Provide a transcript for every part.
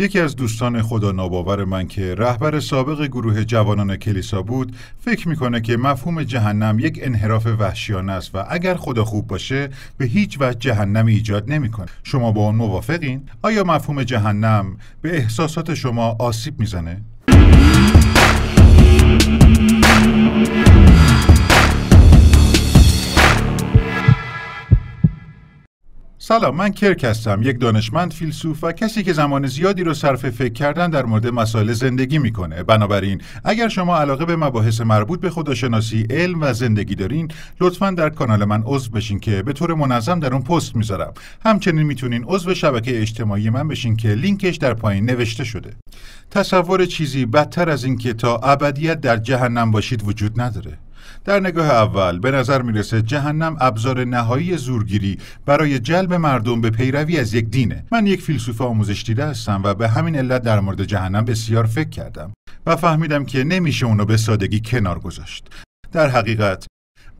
یکی از دوستان خدا ناباور من که رهبر سابق گروه جوانان کلیسا بود فکر میکنه که مفهوم جهنم یک انحراف وحشیانه است و اگر خدا خوب باشه به هیچ وجه جهنم ایجاد نمیکنه شما با اون موافقین آیا مفهوم جهنم به احساسات شما آسیب میزنه سلام من کرک هستم یک دانشمند فیلسوف و کسی که زمان زیادی رو صرف فکر کردن در مورد مسائل زندگی میکنه بنابراین اگر شما علاقه به مباحث مربوط به خودشناسی علم و زندگی دارین لطفا در کانال من عضو بشین که به طور منظم در اون پست میذارم همچنین میتونین عضو شبکه اجتماعی من بشین که لینکش در پایین نوشته شده تصور چیزی بدتر از اینکه تا ابدیت در جهنم باشید وجود نداره در نگاه اول به نظر میرسه جهنم ابزار نهایی زورگیری برای جلب مردم به پیروی از یک دینه من یک فیلسوف آموزش دیده هستم و به همین علت در مورد جهنم بسیار فکر کردم و فهمیدم که نمیشه اونو به سادگی کنار گذاشت در حقیقت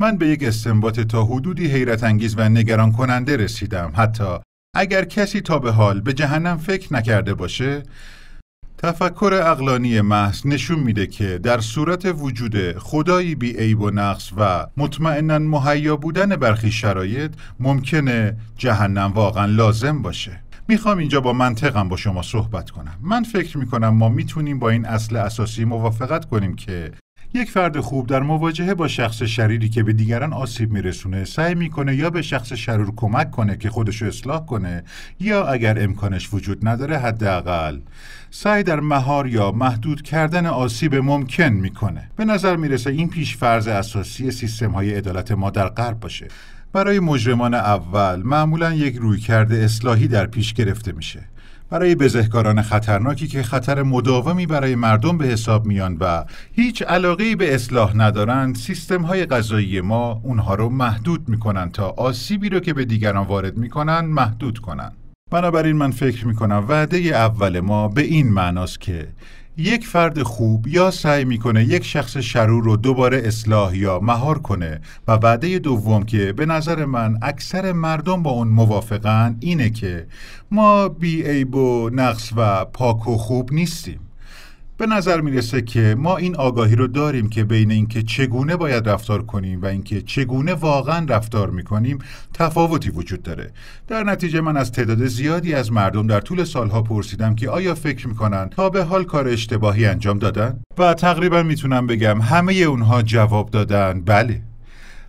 من به یک استنباط تا حدودی حیرت انگیز و نگران کننده رسیدم حتی اگر کسی تا به حال به جهنم فکر نکرده باشه تفکر اقلانی محض نشون میده که در صورت وجود خدایی بی عیب و نقص و مطمئنا مهیا بودن برخی شرایط ممکنه جهنم واقعا لازم باشه میخوام اینجا با منطقم با شما صحبت کنم من فکر میکنم ما میتونیم با این اصل اساسی موافقت کنیم که یک فرد خوب در مواجهه با شخص شریری که به دیگران آسیب میرسونه سعی میکنه یا به شخص شرور کمک کنه که خودش اصلاح کنه یا اگر امکانش وجود نداره حداقل سعی در مهار یا محدود کردن آسیب ممکن میکنه به نظر میرسه این پیش فرض اساسی سیستم های عدالت ما در غرب باشه برای مجرمان اول معمولا یک رویکرد اصلاحی در پیش گرفته میشه برای بزهکاران خطرناکی که خطر مداومی برای مردم به حساب میان و هیچ علاقی به اصلاح ندارند سیستم های غذایی ما اونها رو محدود میکنن تا آسیبی رو که به دیگران وارد میکنن محدود کنن بنابراین من فکر میکنم وعده اول ما به این معناست که یک فرد خوب یا سعی میکنه یک شخص شرور رو دوباره اصلاح یا مهار کنه و وعده دوم که به نظر من اکثر مردم با اون موافقن اینه که ما بیعیب و نقص و پاک و خوب نیستیم به نظر میرسه که ما این آگاهی رو داریم که بین اینکه چگونه باید رفتار کنیم و اینکه چگونه واقعا رفتار میکنیم تفاوتی وجود داره در نتیجه من از تعداد زیادی از مردم در طول سالها پرسیدم که آیا فکر میکنن تا به حال کار اشتباهی انجام دادن و تقریبا میتونم بگم همه اونها جواب دادن بله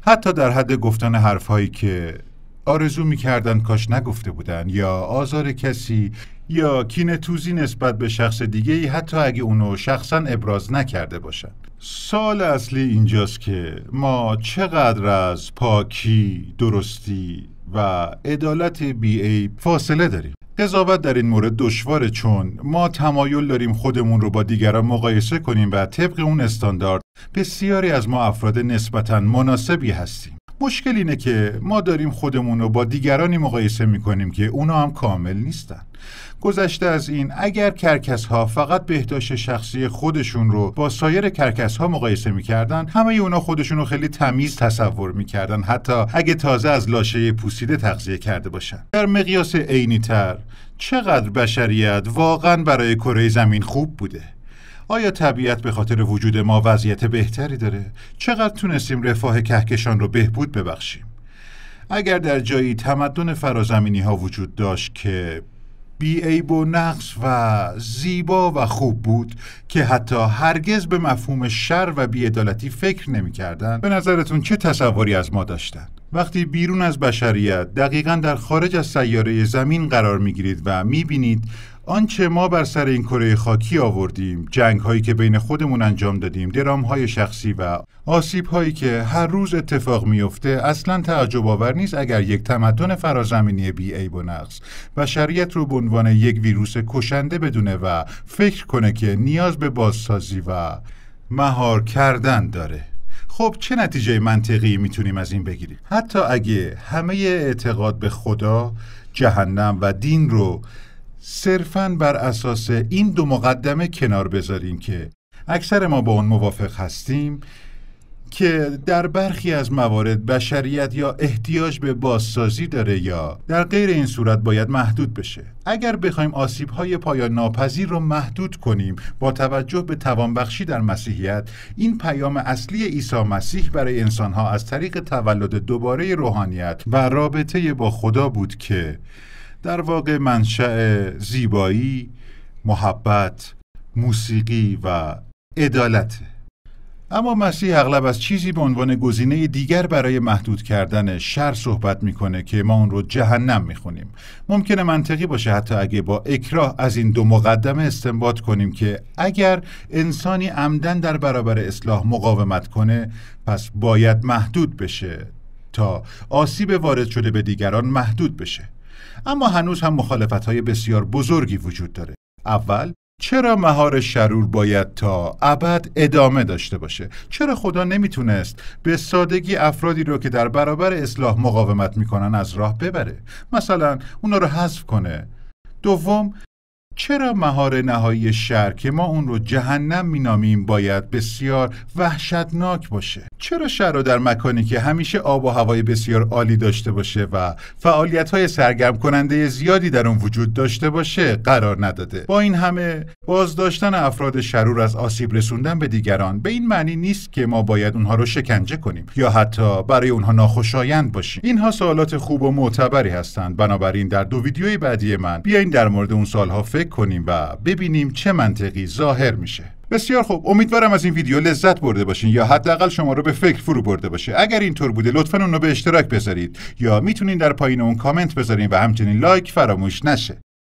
حتی در حد گفتن حرفهایی که آرزو میکردن کاش نگفته بودن یا آزار کسی یا کینه توزی نسبت به شخص دیگه ای حتی اگه اونو شخصا ابراز نکرده باشن سال اصلی اینجاست که ما چقدر از پاکی، درستی و عدالت بی ای فاصله داریم قضاوت در این مورد دشواره چون ما تمایل داریم خودمون رو با دیگران مقایسه کنیم و طبق اون استاندارد بسیاری از ما افراد نسبتا مناسبی هستیم مشکل اینه که ما داریم خودمون رو با دیگرانی مقایسه میکنیم که اونا هم کامل نیستن گذشته از این اگر کرکس ها فقط بهداشت شخصی خودشون رو با سایر کرکس ها مقایسه میکردن همه اونا خودشون رو خیلی تمیز تصور میکردن حتی اگه تازه از لاشه پوسیده تغذیه کرده باشن در مقیاس عینی تر چقدر بشریت واقعا برای کره زمین خوب بوده آیا طبیعت به خاطر وجود ما وضعیت بهتری داره؟ چقدر تونستیم رفاه کهکشان رو بهبود ببخشیم؟ اگر در جایی تمدن فرازمینی ها وجود داشت که بیعیب و نقص و زیبا و خوب بود که حتی هرگز به مفهوم شر و بیعدالتی فکر کردن به نظرتون چه تصوری از ما داشتند وقتی بیرون از بشریت دقیقا در خارج از سیاره زمین قرار می گیرید و می بینید آنچه ما بر سر این کره خاکی آوردیم جنگ هایی که بین خودمون انجام دادیم درام های شخصی و آسیب هایی که هر روز اتفاق میفته اصلا تعجب آور نیست اگر یک تمدن فرازمینی بی ای و نقص بشریت رو به عنوان یک ویروس کشنده بدونه و فکر کنه که نیاز به بازسازی و مهار کردن داره خب چه نتیجه منطقی میتونیم از این بگیریم حتی اگه همه اعتقاد به خدا جهنم و دین رو صرفا بر اساس این دو مقدمه کنار بذاریم که اکثر ما با اون موافق هستیم که در برخی از موارد بشریت یا احتیاج به بازسازی داره یا در غیر این صورت باید محدود بشه اگر بخوایم آسیب های پایان ناپذیر رو محدود کنیم با توجه به توانبخشی در مسیحیت این پیام اصلی عیسی مسیح برای انسانها از طریق تولد دوباره روحانیت و رابطه با خدا بود که در واقع منشأ زیبایی محبت موسیقی و عدالت اما مسیح اغلب از چیزی به عنوان گزینه دیگر برای محدود کردن شر صحبت میکنه که ما اون رو جهنم میخونیم ممکنه منطقی باشه حتی اگه با اکراه از این دو مقدمه استنباط کنیم که اگر انسانی عمدن در برابر اصلاح مقاومت کنه پس باید محدود بشه تا آسیب وارد شده به دیگران محدود بشه اما هنوز هم مخالفت های بسیار بزرگی وجود داره اول چرا مهار شرور باید تا ابد ادامه داشته باشه چرا خدا نمیتونست به سادگی افرادی رو که در برابر اصلاح مقاومت میکنن از راه ببره مثلا اونا رو حذف کنه دوم چرا مهار نهایی شر که ما اون رو جهنم مینامیم باید بسیار وحشتناک باشه چرا شر رو در مکانی که همیشه آب و هوای بسیار عالی داشته باشه و فعالیت های سرگرم کننده زیادی در اون وجود داشته باشه قرار نداده با این همه بازداشتن افراد شرور از آسیب رسوندن به دیگران به این معنی نیست که ما باید اونها رو شکنجه کنیم یا حتی برای اونها ناخوشایند باشیم اینها سوالات خوب و معتبری هستند بنابراین در دو ویدیوی بعدی من بیاین در مورد اون سالها فکر کنیم و ببینیم چه منطقی ظاهر میشه بسیار خوب امیدوارم از این ویدیو لذت برده باشین یا حداقل شما رو به فکر فرو برده باشه اگر اینطور بوده لطفا اون رو به اشتراک بذارید یا میتونین در پایین اون کامنت بذارین و همچنین لایک فراموش نشه